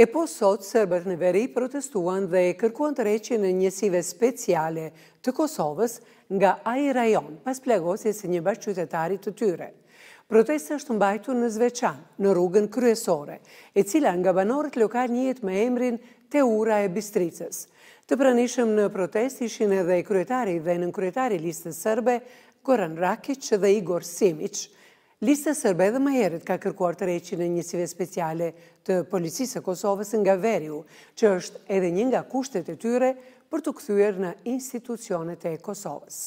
E po sot, sërbët në veri protestuan dhe kërkuan të reqin në njësive speciale të Kosovës nga ai rajon pas plegosjes e një bashkëqytetari të tyre. Protesta është mbajtur në Zveçan, në rrugën kryesore, e cila nga banorët lokal njët me emrin Teura e Bistricës. Të pranishëm në protest ishin edhe kryetari dhe në kryetari listës sërbe, Goran Rakic dhe Igor Simic. Lista Sërbe dhe më herët ka kërkuar të reqin e njësive speciale të policisë e Kosovës nga Veriu, që është edhe një nga kushtet e tyre për të këthyër në institucionet e Kosovës.